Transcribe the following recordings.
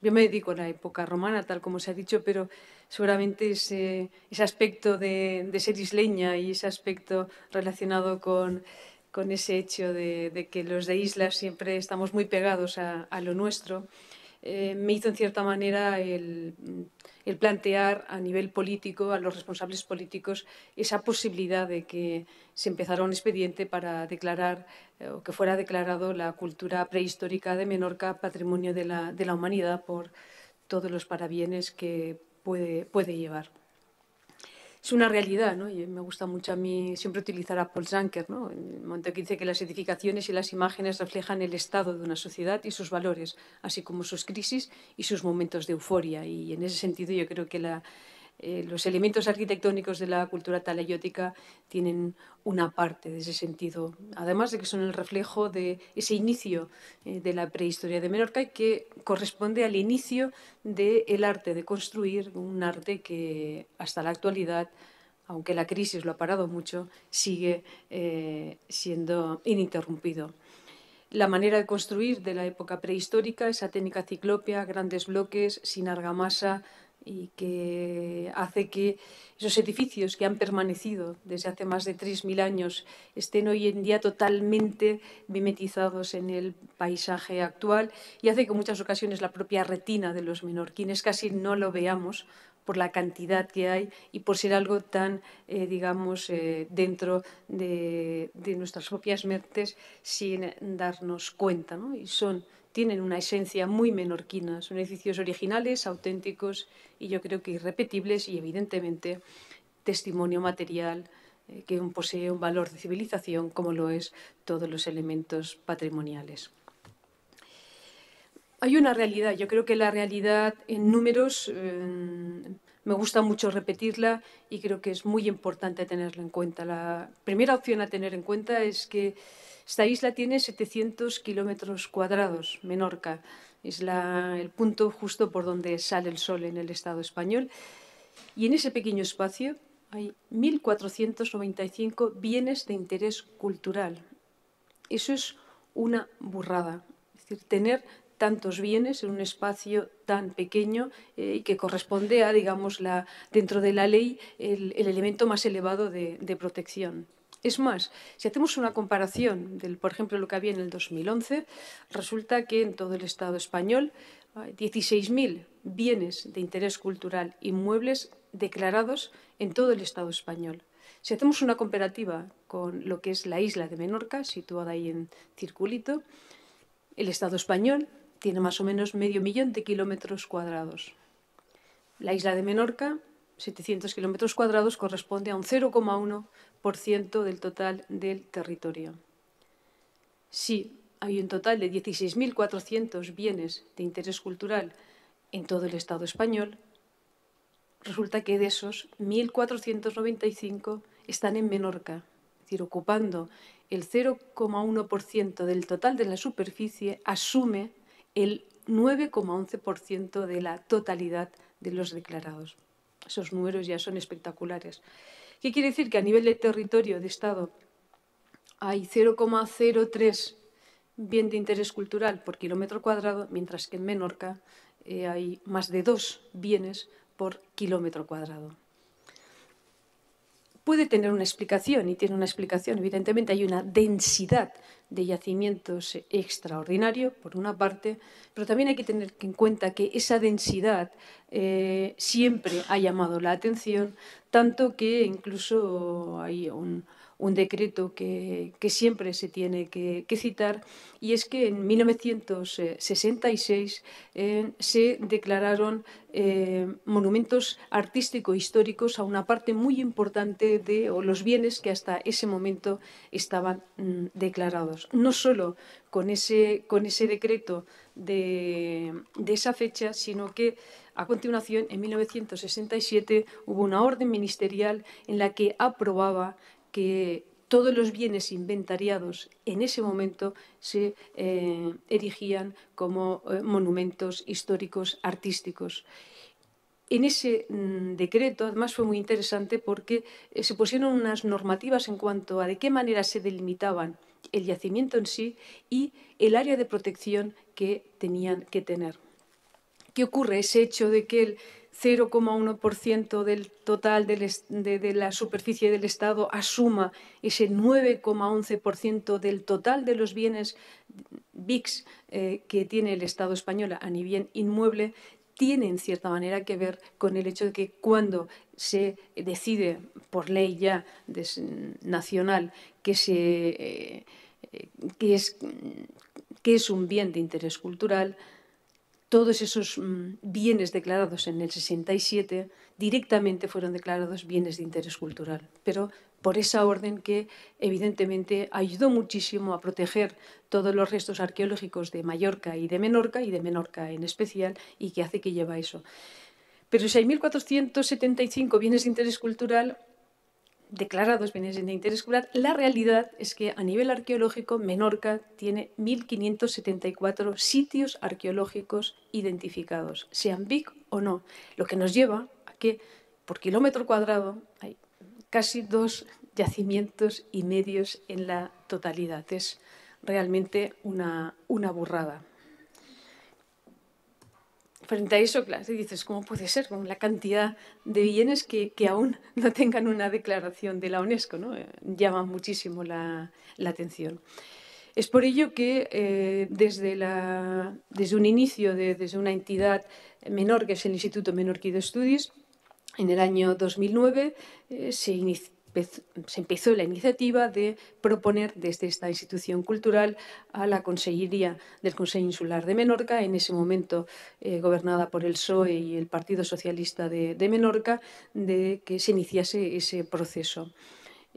Yo me dedico a la época romana, tal como se ha dicho, pero seguramente ese, aspecto de, ser isleña y ese aspecto relacionado con, ese hecho de, que los de islas siempre estamos muy pegados a lo nuestro, eh, me hizo en cierta manera el, plantear a nivel político, a los responsables políticos, esa posibilidad de que se empezara un expediente para declarar eh, o que fuera declarado la cultura prehistórica de Menorca patrimonio de la, humanidad por todos los parabienes que puede llevar es una realidad, ¿no? Y me gusta mucho a mí siempre utilizar a Paul Zanker, ¿no? En el momento que dice que las edificaciones y las imágenes reflejan el estado de una sociedad y sus valores, así como sus crisis y sus momentos de euforia. Y en ese sentido yo creo que la eh, los elementos arquitectónicos de la cultura talayótica tienen una parte de ese sentido, además de que son el reflejo de ese inicio eh, de la prehistoria de Menorca y que corresponde al inicio del arte de construir, un arte que hasta la actualidad, aunque la crisis lo ha parado mucho, sigue eh, siendo ininterrumpido. La manera de construir de la época prehistórica, esa técnica ciclópea, grandes bloques, sin argamasa, y que hace que esos edificios que han permanecido desde hace más de 3.000 años estén hoy en día totalmente mimetizados en el paisaje actual y hace que en muchas ocasiones la propia retina de los menorquines casi no lo veamos por la cantidad que hay y por ser algo tan, eh, digamos, eh, dentro de, nuestras propias mentes sin darnos cuenta. ¿no? Y son, tienen una esencia muy menorquina, son edificios originales, auténticos y yo creo que irrepetibles y evidentemente testimonio material eh, que posee un valor de civilización como lo es todos los elementos patrimoniales. Hay una realidad, yo creo que la realidad en números eh, me gusta mucho repetirla y creo que es muy importante tenerla en cuenta. La primera opción a tener en cuenta es que esta isla tiene 700 kilómetros cuadrados, Menorca. Es el punto justo por donde sale el sol en el Estado español. Y en ese pequeño espacio hay 1.495 bienes de interés cultural. Eso es una burrada. Es decir, tener tantos bienes en un espacio tan pequeño eh, y que corresponde a, digamos, dentro de la ley, el, elemento más elevado de, protección. Es más, si hacemos una comparación del, por ejemplo, lo que había en el 2011, resulta que en todo el Estado español hay 16.000 bienes de interés cultural inmuebles declarados en todo el Estado español. Si hacemos una comparativa con lo que es la isla de Menorca, situada ahí en circulito, el Estado español tiene más o menos medio millón de kilómetros cuadrados. La isla de Menorca, 700 kilómetros cuadrados, corresponde a un 0,1% del total del territorio. Si hay un total de 16.400 bienes de interés cultural en todo el Estado español, resulta que de esos 1.495 están en Menorca, es decir, ocupando el 0,1% del total de la superficie, asume el 9,11% de la totalidad de los declarados. Esos números ya son espectaculares. ¿Qué quiere decir? Que a nivel de territorio, de Estado, hay 0,03 bien de interés cultural por kilómetro cuadrado, mientras que en Menorca eh, hay más de dos bienes por kilómetro cuadrado puede tener una explicación y tiene una explicación. Evidentemente hay una densidad de yacimientos extraordinario, por una parte, pero también hay que tener en cuenta que esa densidad eh, siempre ha llamado la atención, tanto que incluso hay un, un decreto que, siempre se tiene que, citar, y es que en 1966 eh, eh, se declararon eh, monumentos artístico-históricos a una parte muy importante de los bienes que hasta ese momento estaban mm, declarados. No solo con ese, con ese decreto de, de esa fecha, sino que a continuación, en 1967, hubo una orden ministerial en la que aprobaba que todos los bienes inventariados en ese momento se eh, erigían como eh, monumentos históricos artísticos. En ese mm, decreto, además, fue muy interesante porque eh, se pusieron unas normativas en cuanto a de qué manera se delimitaban el yacimiento en sí y el área de protección que tenían que tener. ¿Qué ocurre? Ese hecho de que el 0,1% del total de, la superficie del Estado asuma ese 9,11% del total de los bienes BICs eh, que tiene el Estado español a nivel inmueble, tiene en cierta manera que ver con el hecho de que cuando se decide por ley ya nacional eh, eh, que es un bien de interés cultural, todos esos mm, bienes declarados en el 67 directamente fueron declarados bienes de interés cultural, pero por esa orden que evidentemente ayudó muchísimo a proteger todos los restos arqueológicos de Mallorca y de Menorca, y de Menorca en especial, y que hace que lleva eso. Pero si hay 1.475 bienes de interés cultural, declarados bienes de interés escolar, la realidad es que a nivel arqueológico Menorca tiene 1.574 sitios arqueológicos identificados, sean big o no, lo que nos lleva a que por kilómetro cuadrado hay casi dos yacimientos y medios en la totalidad. Es realmente una, una burrada frente a eso, claro, dices, ¿cómo puede ser con la cantidad de bienes que, aún no tengan una declaración de la UNESCO? ¿no? Eh, llama muchísimo la, atención. Es por ello que eh, desde, la, desde, un inicio, desde una entidad menor, que es el Instituto Menor de Studies, en el año 2009 eh, se, inició se empezó la iniciativa de proponer desde esta institución cultural a la Consejería del Consejo Insular de Menorca, en ese momento eh, gobernada por el PSOE y el Partido Socialista de, de Menorca, de que se iniciase ese proceso.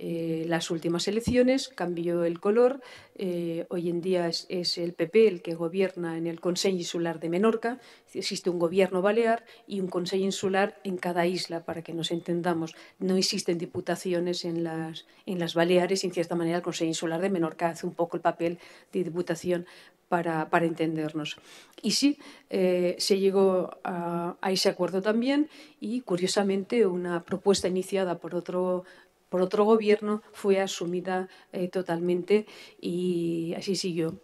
Eh, las últimas elecciones, cambió el color. Eh, hoy en día es, el PP el que gobierna en el Consejo Insular de Menorca. Existe un gobierno balear y un Consejo Insular en cada isla, para que nos entendamos. No existen diputaciones en las, en las Baleares y, en cierta manera, el Consejo Insular de Menorca hace un poco el papel de diputación para, entendernos. Y sí, eh, se llegó a, ese acuerdo también y, curiosamente, una propuesta iniciada por otro por otro gobierno fue asumida eh, totalmente y así siguió.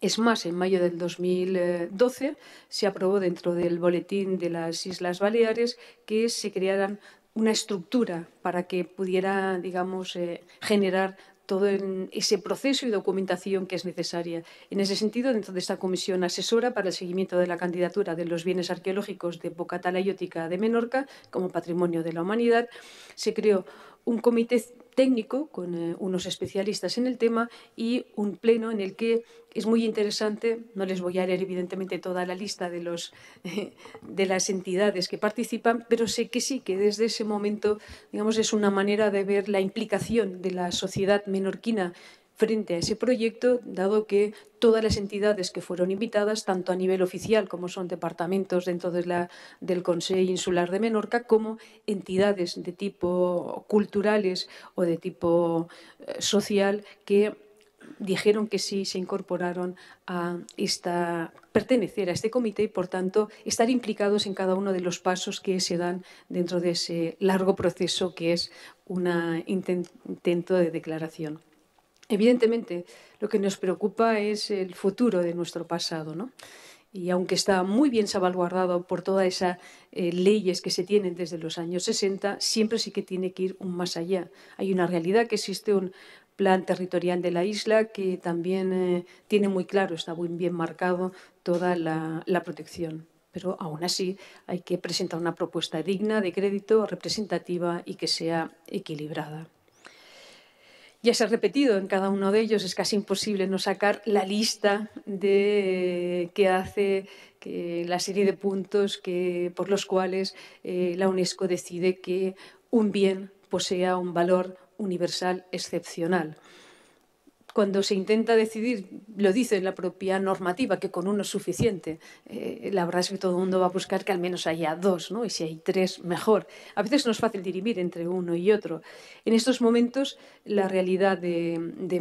Es más, en mayo del 2012 se aprobó dentro del boletín de las Islas Baleares que se creara una estructura para que pudiera, digamos, eh, generar todo ese proceso y documentación que es necesaria. En ese sentido, dentro de esta comisión asesora para el seguimiento de la candidatura de los bienes arqueológicos de Boca y de Menorca como patrimonio de la humanidad, se creó un comité técnico con eh, unos especialistas en el tema y un pleno en el que es muy interesante, no les voy a leer evidentemente toda la lista de, los, de las entidades que participan, pero sé que sí, que desde ese momento digamos, es una manera de ver la implicación de la sociedad menorquina frente a ese proyecto, dado que todas las entidades que fueron invitadas, tanto a nivel oficial como son departamentos dentro la, del Consejo Insular de Menorca, como entidades de tipo culturales o de tipo eh, social que dijeron que sí, se incorporaron a pertenecer a este comité y, por tanto, estar implicados en cada uno de los pasos que se dan dentro de ese largo proceso que es un intento de declaración. Evidentemente, lo que nos preocupa es el futuro de nuestro pasado, ¿no? Y aunque está muy bien salvaguardado por todas esas eh, leyes que se tienen desde los años 60, siempre sí que tiene que ir un más allá. Hay una realidad que existe un plan territorial de la isla que también eh, tiene muy claro, está muy bien marcado toda la protección pero aún así hay que presentar una propuesta digna, de crédito, representativa y que sea equilibrada ya se ha repetido en cada uno de ellos, es casi imposible no sacar la lista de que hace la serie de puntos por los cuales eh, la UNESCO decide que un bien posea un valor universal excepcional cuando se intenta decidir, lo dice la propia normativa, que con uno es suficiente. Eh, la verdad es que todo el mundo va a buscar que al menos haya dos, ¿no? Y si hay tres, mejor. A veces no es fácil dirimir entre uno y otro. En estos momentos, la realidad de,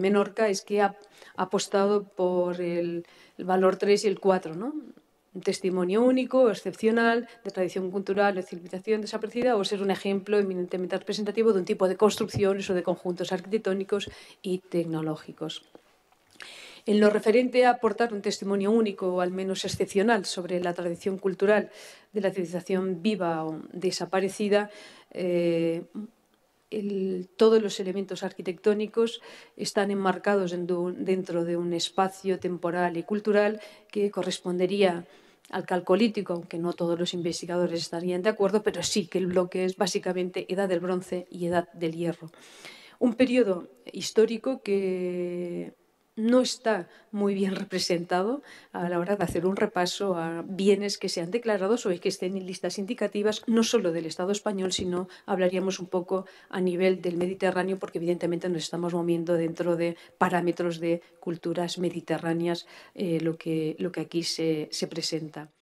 Menorca es que ha, apostado por el, valor 3 y el 4, ¿no? un testimonio único, excepcional, de tradición cultural de civilización desaparecida, o ser un ejemplo eminentemente representativo de un tipo de construcciones o de conjuntos arquitectónicos y tecnológicos. En lo referente a aportar un testimonio único o al menos excepcional sobre la tradición cultural de la civilización viva o desaparecida, eh, todos los elementos arquitectónicos están enmarcados dentro de un espacio temporal y cultural que correspondería al calcolítico, aunque no todos los investigadores estarían de acuerdo, pero sí que el bloque es básicamente edad del bronce y edad del hierro. Un periodo histórico que no está muy bien representado a la hora de hacer un repaso a bienes que se han declarado o que estén en listas indicativas, no solo del Estado español, sino hablaríamos un poco a nivel del Mediterráneo, porque evidentemente nos estamos moviendo dentro de parámetros de culturas mediterráneas eh, lo, que, lo que aquí se, se presenta.